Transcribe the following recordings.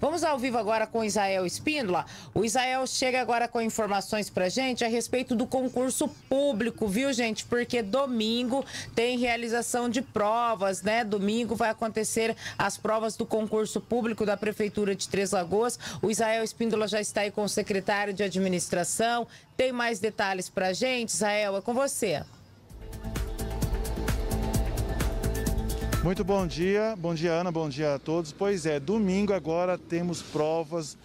Vamos ao vivo agora com Isael Espíndola. O Isael chega agora com informações para gente a respeito do concurso público, viu, gente? Porque domingo tem realização de provas, né? Domingo vai acontecer as provas do concurso público da Prefeitura de Três Lagoas. O Isael Espíndola já está aí com o secretário de administração. Tem mais detalhes para gente, Israel? É com você. Muito bom dia, bom dia Ana, bom dia a todos. Pois é, domingo agora temos provas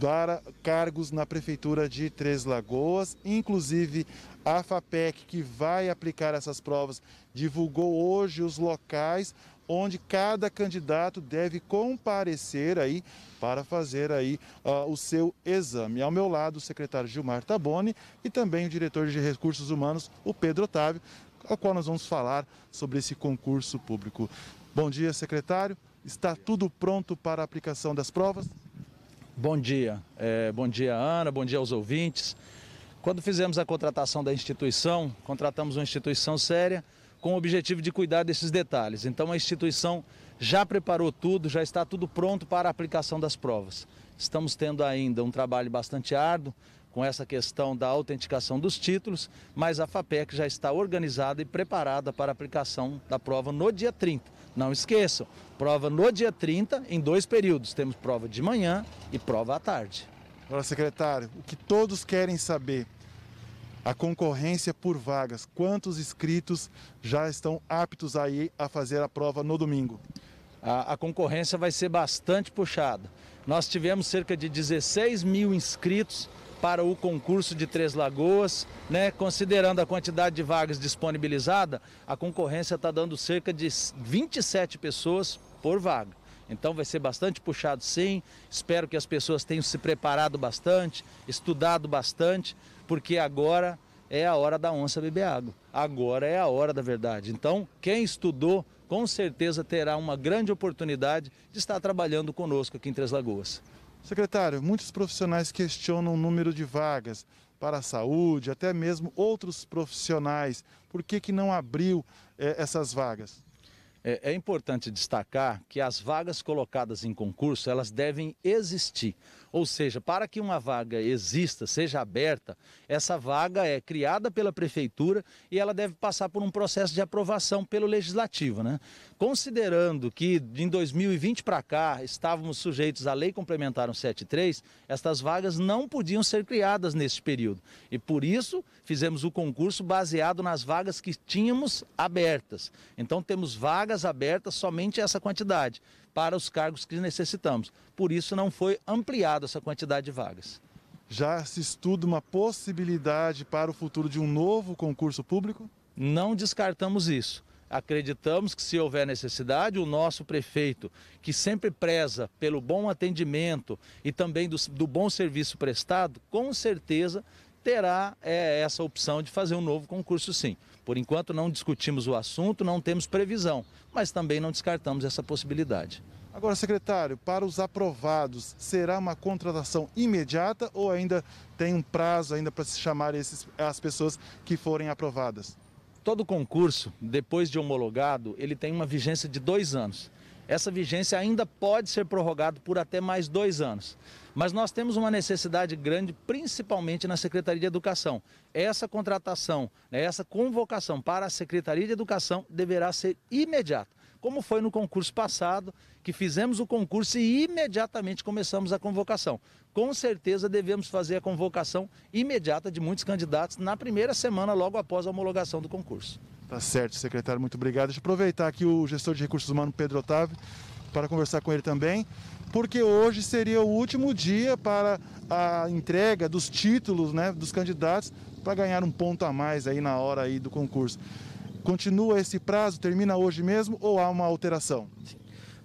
para cargos na Prefeitura de Três Lagoas, inclusive a FAPEC, que vai aplicar essas provas, divulgou hoje os locais onde cada candidato deve comparecer aí para fazer aí uh, o seu exame. Ao meu lado, o secretário Gilmar Taboni e também o diretor de Recursos Humanos, o Pedro Otávio, ao qual nós vamos falar sobre esse concurso público. Bom dia, secretário. Está tudo pronto para a aplicação das provas? Bom dia. É, bom dia, Ana. Bom dia aos ouvintes. Quando fizemos a contratação da instituição, contratamos uma instituição séria com o objetivo de cuidar desses detalhes. Então a instituição já preparou tudo, já está tudo pronto para a aplicação das provas. Estamos tendo ainda um trabalho bastante árduo, com essa questão da autenticação dos títulos, mas a FAPEC já está organizada e preparada para a aplicação da prova no dia 30. Não esqueçam, prova no dia 30 em dois períodos. Temos prova de manhã e prova à tarde. Agora, secretário, o que todos querem saber, a concorrência por vagas, quantos inscritos já estão aptos aí a fazer a prova no domingo? A, a concorrência vai ser bastante puxada. Nós tivemos cerca de 16 mil inscritos para o concurso de Três Lagoas, né? Considerando a quantidade de vagas disponibilizada, a concorrência está dando cerca de 27 pessoas por vaga. Então vai ser bastante puxado sim. Espero que as pessoas tenham se preparado bastante, estudado bastante, porque agora é a hora da onça beber água. Agora é a hora da verdade. Então, quem estudou, com certeza terá uma grande oportunidade de estar trabalhando conosco aqui em Três Lagoas. Secretário, muitos profissionais questionam o número de vagas para a saúde, até mesmo outros profissionais. Por que, que não abriu eh, essas vagas? É, é, importante destacar que as vagas colocadas em concurso, elas devem existir. Ou seja, para que uma vaga exista, seja aberta, essa vaga é criada pela prefeitura e ela deve passar por um processo de aprovação pelo legislativo, né? Considerando que em 2020 para cá estávamos sujeitos à lei complementar 173, estas vagas não podiam ser criadas nesse período. E por isso fizemos o concurso baseado nas vagas que tínhamos abertas. Então temos vagas abertas somente essa quantidade para os cargos que necessitamos. Por isso, não foi ampliada essa quantidade de vagas. Já se estuda uma possibilidade para o futuro de um novo concurso público? Não descartamos isso. Acreditamos que, se houver necessidade, o nosso prefeito, que sempre preza pelo bom atendimento e também do, do bom serviço prestado, com certeza terá é, essa opção de fazer um novo concurso, sim. Por enquanto, não discutimos o assunto, não temos previsão, mas também não descartamos essa possibilidade. Agora, secretário, para os aprovados, será uma contratação imediata ou ainda tem um prazo ainda para se chamar esses, as pessoas que forem aprovadas? Todo concurso, depois de homologado, ele tem uma vigência de dois anos essa vigência ainda pode ser prorrogada por até mais dois anos. Mas nós temos uma necessidade grande, principalmente na Secretaria de Educação. Essa contratação, né, essa convocação para a Secretaria de Educação deverá ser imediata, como foi no concurso passado, que fizemos o concurso e imediatamente começamos a convocação. Com certeza devemos fazer a convocação imediata de muitos candidatos na primeira semana, logo após a homologação do concurso. Tá certo, secretário, muito obrigado. Deixa eu aproveitar aqui o gestor de recursos humanos, Pedro Otávio, para conversar com ele também, porque hoje seria o último dia para a entrega dos títulos né, dos candidatos para ganhar um ponto a mais aí na hora aí do concurso. Continua esse prazo, termina hoje mesmo ou há uma alteração?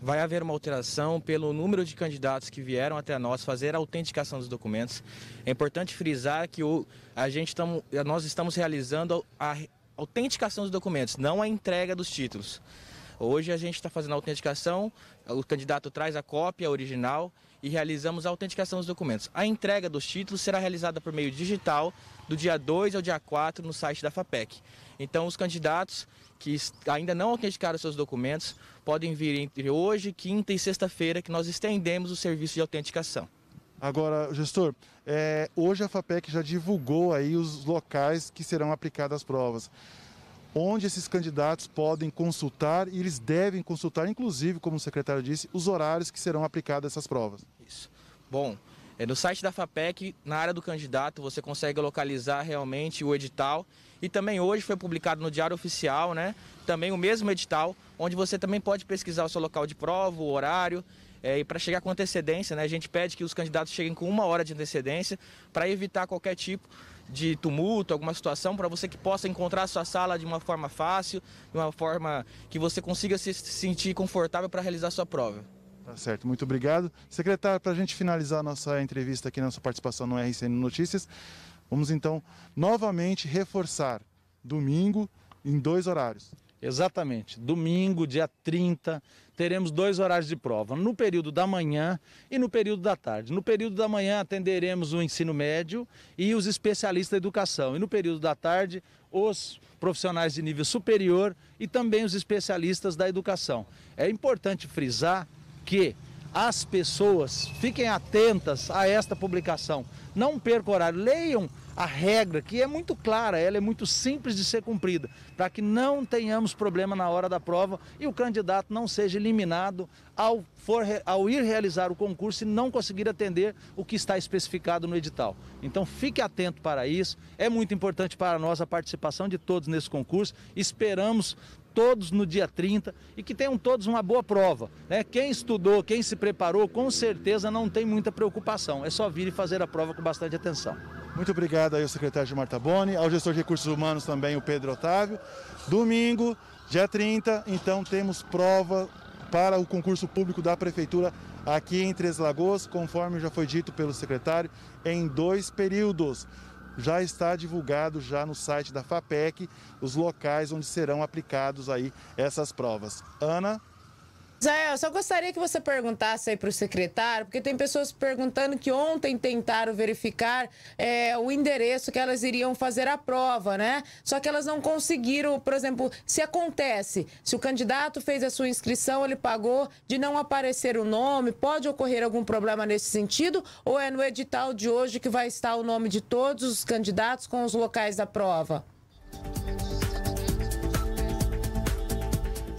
vai haver uma alteração pelo número de candidatos que vieram até nós fazer a autenticação dos documentos. É importante frisar que o, a gente tamo, nós estamos realizando a autenticação dos documentos, não a entrega dos títulos. Hoje a gente está fazendo a autenticação, o candidato traz a cópia original e realizamos a autenticação dos documentos. A entrega dos títulos será realizada por meio digital do dia 2 ao dia 4 no site da FAPEC. Então os candidatos que ainda não autenticaram seus documentos podem vir entre hoje, quinta e sexta-feira que nós estendemos o serviço de autenticação. Agora, gestor, é, hoje a FAPEC já divulgou aí os locais que serão aplicadas as provas. Onde esses candidatos podem consultar e eles devem consultar, inclusive, como o secretário disse, os horários que serão aplicadas essas provas. Isso. Bom, é, no site da FAPEC, na área do candidato, você consegue localizar realmente o edital. E também hoje foi publicado no Diário Oficial, né? Também o mesmo edital, onde você também pode pesquisar o seu local de prova, o horário é, e para chegar com antecedência, né, a gente pede que os candidatos cheguem com uma hora de antecedência para evitar qualquer tipo de tumulto, alguma situação, para você que possa encontrar a sua sala de uma forma fácil, de uma forma que você consiga se sentir confortável para realizar a sua prova. Tá certo, muito obrigado. Secretário, para a gente finalizar nossa entrevista aqui, nossa participação no RCN Notícias, vamos então novamente reforçar domingo em dois horários. Exatamente, domingo, dia 30, teremos dois horários de prova, no período da manhã e no período da tarde. No período da manhã atenderemos o ensino médio e os especialistas da educação, e no período da tarde os profissionais de nível superior e também os especialistas da educação. É importante frisar que as pessoas fiquem atentas a esta publicação. Não percam horário, leiam a regra, que é muito clara, ela é muito simples de ser cumprida, para que não tenhamos problema na hora da prova e o candidato não seja eliminado ao, for, ao ir realizar o concurso e não conseguir atender o que está especificado no edital. Então fique atento para isso, é muito importante para nós a participação de todos nesse concurso, esperamos todos no dia 30 e que tenham todos uma boa prova. Né? Quem estudou, quem se preparou, com certeza não tem muita preocupação. É só vir e fazer a prova com bastante atenção. Muito obrigado aí ao secretário de Marta Boni, ao gestor de recursos humanos também, o Pedro Otávio. Domingo, dia 30, então temos prova para o concurso público da Prefeitura aqui em Três Lagoas, conforme já foi dito pelo secretário, em dois períodos já está divulgado já no site da FAPEC os locais onde serão aplicados aí essas provas. Ana? Zé, eu só gostaria que você perguntasse aí para o secretário, porque tem pessoas perguntando que ontem tentaram verificar é, o endereço que elas iriam fazer a prova, né? Só que elas não conseguiram, por exemplo, se acontece, se o candidato fez a sua inscrição, ele pagou, de não aparecer o nome, pode ocorrer algum problema nesse sentido? Ou é no edital de hoje que vai estar o nome de todos os candidatos com os locais da prova?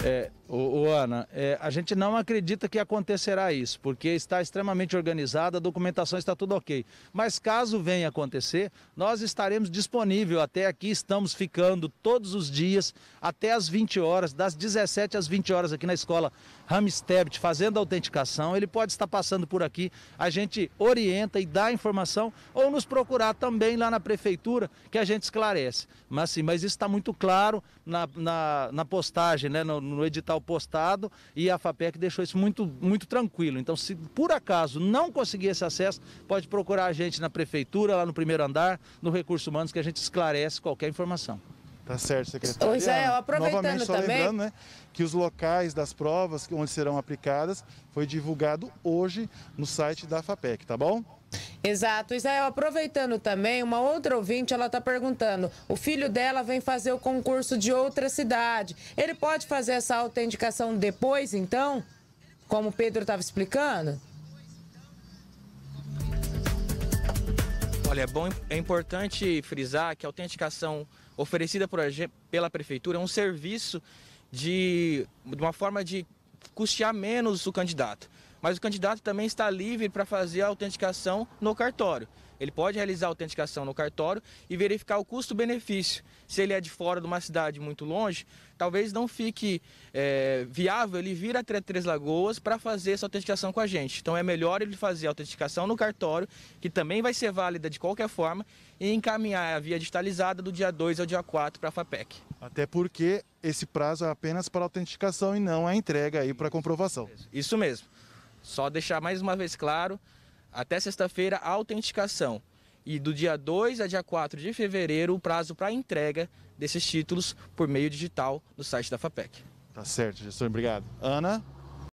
É, o, Ana, é, a gente não acredita que acontecerá isso, porque está extremamente organizada, a documentação está tudo ok. Mas caso venha acontecer, nós estaremos disponível até aqui, estamos ficando todos os dias, até as 20 horas, das 17 às 20 horas aqui na escola Ramstebt, fazendo a autenticação. Ele pode estar passando por aqui, a gente orienta e dá informação, ou nos procurar também lá na prefeitura, que a gente esclarece. Mas sim, mas isso está muito claro na, na, na postagem, né, no, no edital postado e a FAPEC deixou isso muito, muito tranquilo. Então, se por acaso não conseguir esse acesso, pode procurar a gente na prefeitura, lá no primeiro andar, no Recursos Humanos, que a gente esclarece qualquer informação. Tá certo, secretário. Israel, ah, aproveitando só também... lembrando, né, que os locais das provas onde serão aplicadas foi divulgado hoje no site da FAPEC, tá bom? Exato. Israel, aproveitando também, uma outra ouvinte, ela está perguntando, o filho dela vem fazer o concurso de outra cidade. Ele pode fazer essa autenticação depois, então? Como o Pedro estava explicando? Olha, é, bom, é importante frisar que a autenticação oferecida por, pela prefeitura é um serviço de, de uma forma de custear menos o candidato mas o candidato também está livre para fazer a autenticação no cartório. Ele pode realizar a autenticação no cartório e verificar o custo-benefício. Se ele é de fora de uma cidade muito longe, talvez não fique é, viável ele vir até Três Lagoas para fazer essa autenticação com a gente. Então é melhor ele fazer a autenticação no cartório, que também vai ser válida de qualquer forma, e encaminhar a via digitalizada do dia 2 ao dia 4 para a FAPEC. Até porque esse prazo é apenas para autenticação e não a entrega aí para comprovação. Isso mesmo. Só deixar mais uma vez claro, até sexta-feira a autenticação. E do dia 2 a dia 4 de fevereiro, o prazo para entrega desses títulos por meio digital no site da FAPEC. Tá certo, gestor, obrigado. Ana?